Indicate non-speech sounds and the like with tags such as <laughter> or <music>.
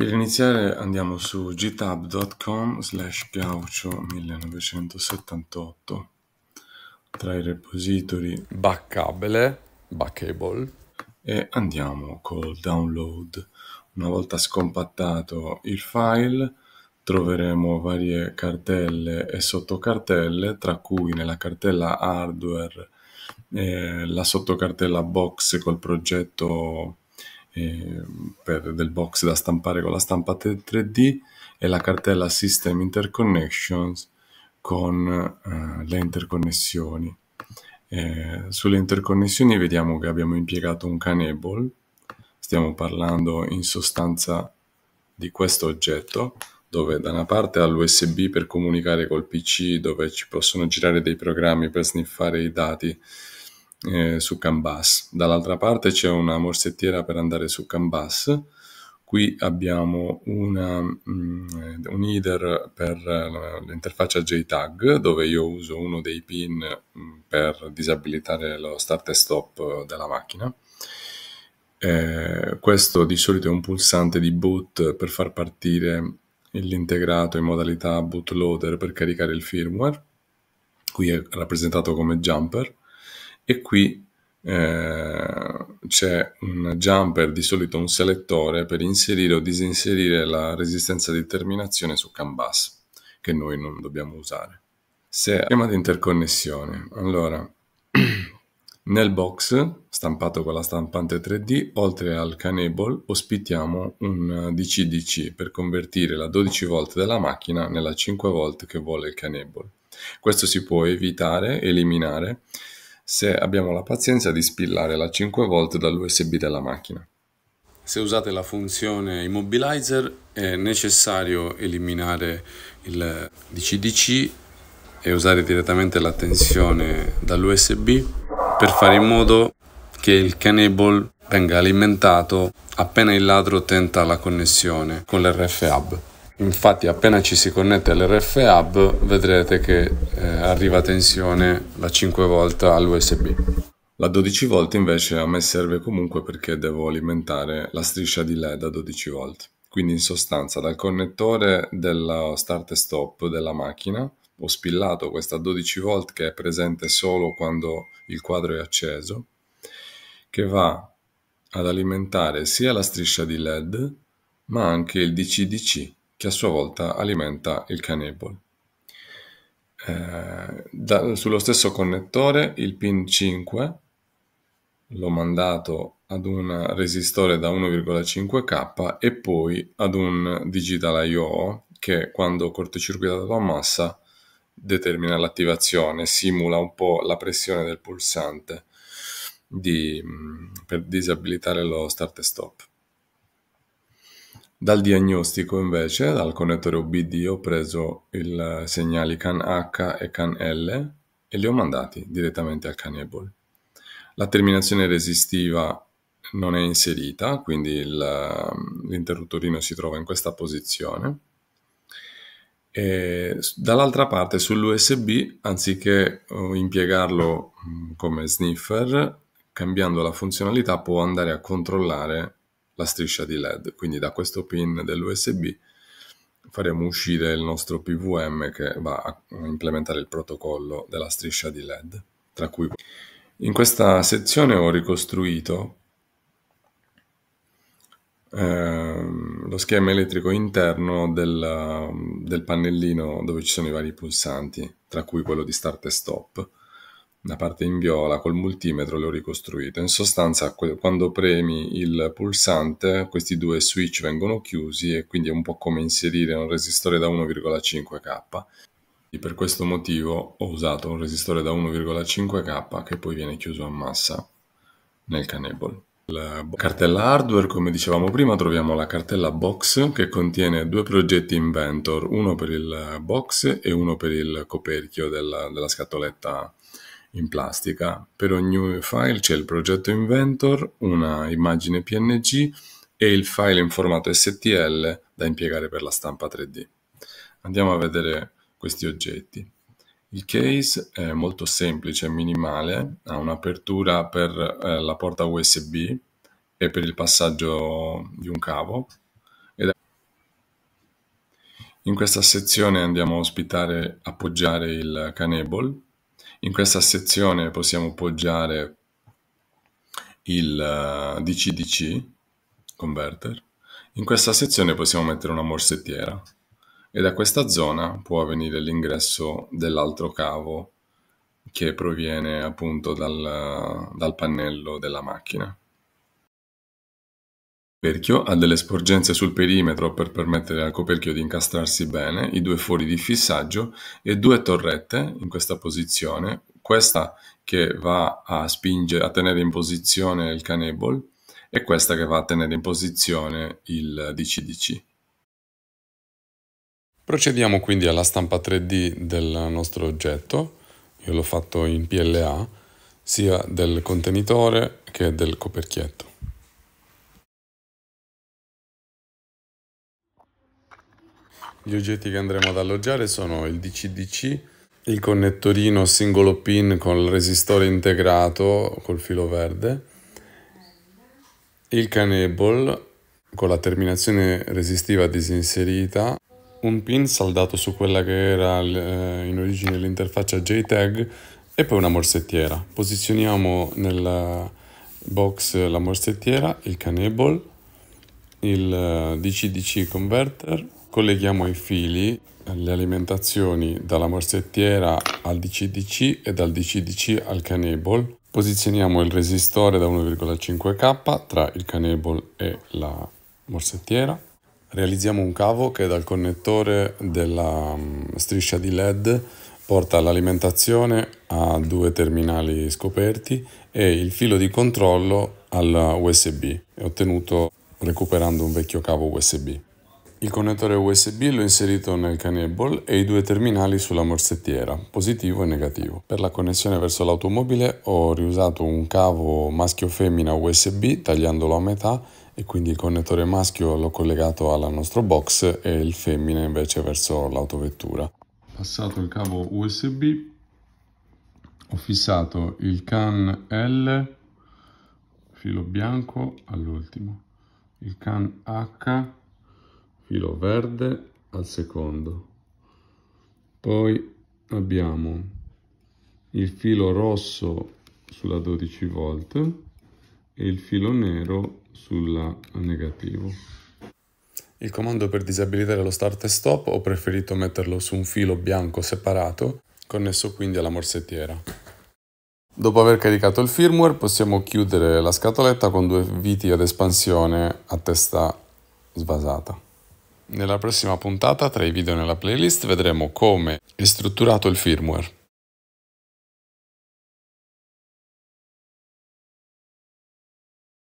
Per iniziare andiamo su github.com slash gaucho 1978 tra i repository backable, backable e andiamo col download. Una volta scompattato il file troveremo varie cartelle e sottocartelle tra cui nella cartella hardware eh, la sottocartella box col progetto eh, per, del box da stampare con la stampa 3D e la cartella System Interconnections con eh, le interconnessioni. Eh, sulle interconnessioni vediamo che abbiamo impiegato un canable, stiamo parlando in sostanza di questo oggetto, dove da una parte ha l'USB per comunicare col PC, dove ci possono girare dei programmi per sniffare i dati eh, su CAN Dall'altra parte c'è una morsettiera per andare su CAN Qui abbiamo una, mh, mm, un header per l'interfaccia JTAG dove io uso uno dei pin mm, per disabilitare lo start e stop della macchina. Eh, questo di solito è un pulsante di boot per far partire l'integrato in modalità bootloader per caricare il firmware. Qui è rappresentato come jumper e qui eh, c'è un jumper, di solito un selettore per inserire o disinserire la resistenza di terminazione su CAN bus che noi non dobbiamo usare. Se chiamata interconnessione, allora <clears throat> nel box stampato con la stampante 3D, oltre al canable ospitiamo un DCDC per convertire la 12V della macchina nella 5V che vuole il canable. Questo si può evitare, eliminare se abbiamo la pazienza di spillare la 5V dall'USB della macchina. Se usate la funzione immobilizer è necessario eliminare il DCDC e usare direttamente la tensione dall'USB per fare in modo che il canable venga alimentato appena il ladro tenta la connessione con l'RF hub. Infatti appena ci si connette all'RF Hub vedrete che eh, arriva tensione la 5 V all'USB. La 12 V invece a me serve comunque perché devo alimentare la striscia di LED a 12 V. Quindi in sostanza dal connettore della start e stop della macchina ho spillato questa 12 V che è presente solo quando il quadro è acceso che va ad alimentare sia la striscia di LED ma anche il DCDC che a sua volta alimenta il canable. Eh, sullo stesso connettore il pin 5 l'ho mandato ad un resistore da 1,5k e poi ad un digital IO che quando cortocircuitato a massa determina l'attivazione, simula un po' la pressione del pulsante di, mm, per disabilitare lo start e stop. Dal diagnostico invece, dal connettore OBD, ho preso i eh, segnali CAN H e CAN L e li ho mandati direttamente al CAN Able. La terminazione resistiva non è inserita, quindi ehm, l'interruttorino si trova in questa posizione. E dall'altra parte sull'USB, anziché eh, impiegarlo mm, come sniffer, cambiando la funzionalità può andare a controllare la striscia di LED. Quindi da questo pin dell'USB faremo uscire il nostro PVM che va a implementare il protocollo della striscia di LED. Tra cui in questa sezione ho ricostruito eh, lo schema elettrico interno del, del pannellino dove ci sono i vari pulsanti, tra cui quello di start e stop la parte in viola col multimetro l'ho ricostruita. In sostanza, quando premi il pulsante, questi due switch vengono chiusi e quindi è un po' come inserire un resistore da 1,5K. E per questo motivo ho usato un resistore da 1,5K che poi viene chiuso a massa nel canebol. La cartella hardware, come dicevamo prima, troviamo la cartella box che contiene due progetti Inventor, uno per il box e uno per il coperchio della, della scatoletta in plastica. Per ogni file c'è il progetto inventor, una immagine PNG e il file in formato STL da impiegare per la stampa 3D. Andiamo a vedere questi oggetti. Il case è molto semplice e minimale, ha un'apertura per eh, la porta USB e per il passaggio di un cavo. Ed in questa sezione andiamo a ospitare, appoggiare il canable in questa sezione possiamo poggiare il eh, DCDC converter. In questa sezione possiamo mettere una morsettiera e da questa zona può avvenire l'ingresso dell'altro cavo che proviene appunto dal, dal pannello della macchina. Coperchio ha delle sporgenze sul perimetro per permettere al coperchio di incastrarsi bene, i due fori di fissaggio e due torrette in questa posizione, questa che va a spingere, a tenere in posizione il canable e questa che va a tenere in posizione il DCDC. Procediamo quindi alla stampa 3D del nostro oggetto, io l'ho fatto in PLA, sia del contenitore che del coperchietto. Gli oggetti che andremo ad alloggiare sono il DCDC, il connettorino singolo pin con il resistore integrato col filo verde, il canable con la terminazione resistiva disinserita, un pin saldato su quella che era eh, in origine l'interfaccia JTAG e poi una morsettiera. Posizioniamo nel box la morsettiera, il canable, il eh, DCDC converter Colleghiamo i fili, le alimentazioni dalla morsettiera al DCDC e dal DCDC al canable. Posizioniamo il resistore da 1,5K tra il canable e la morsettiera. Realizziamo un cavo che dal connettore della mm, striscia di LED porta l'alimentazione a due terminali scoperti e il filo di controllo al USB, ottenuto recuperando un vecchio cavo USB. Il connettore USB l'ho inserito nel canebol e i due terminali sulla morsettiera, positivo e negativo. Per la connessione verso l'automobile ho riusato un cavo maschio-femmina USB tagliandolo a metà e quindi il connettore maschio l'ho collegato alla nostra box e il femmina invece verso l'autovettura. Passato il cavo USB ho fissato il can L filo bianco all'ultimo, il can H filo verde al secondo poi abbiamo il filo rosso sulla 12 volt e il filo nero sulla negativo il comando per disabilitare lo start e stop ho preferito metterlo su un filo bianco separato connesso quindi alla morsettiera Dopo aver caricato il firmware possiamo chiudere la scatoletta con due viti ad espansione a testa svasata. Nella prossima puntata tra i video nella playlist vedremo come è strutturato il firmware.